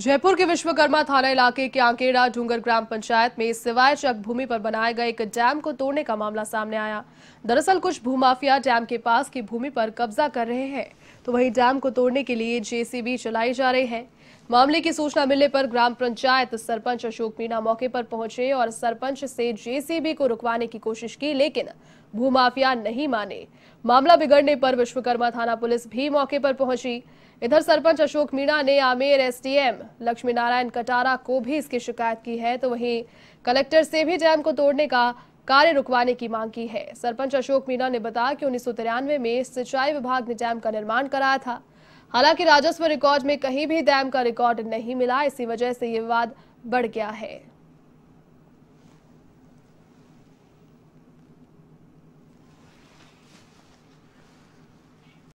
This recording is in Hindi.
जयपुर के विश्वकर्मा थाना इलाके के आंकेड़ा डूंगर ग्राम पंचायत में सिवाय चक भूमि पर बनाए गए एक डैम को तोड़ने का मामला सामने आया दरअसल कुछ भूमाफिया डैम के पास की भूमि पर कब्जा कर रहे हैं तो वहीं डैम को तोड़ने के लिए जेसीबी चलाई जा रही है मामले की सूचना मिलने पर ग्राम पंचायत सरपंच अशोक मीणा मौके पर पहुंचे और सरपंच से जेसीबी को रुकवाने की कोशिश की लेकिन भूमाफिया नहीं माने मामला बिगड़ने पर विश्वकर्मा थाना पुलिस भी मौके पर पहुंची इधर सरपंच अशोक मीणा ने आमेर एसडीएम लक्ष्मी नारायण कटारा को भी इसकी शिकायत की है तो वही कलेक्टर से भी डैम को तोड़ने का कार्य रुकवाने की मांग की है सरपंच अशोक मीणा ने बताया कि उन्नीस में सिंचाई विभाग ने डैम का निर्माण कराया था हालांकि राजस्व रिकॉर्ड में कहीं भी डैम का रिकॉर्ड नहीं मिला इसी वजह से ये विवाद बढ़ गया है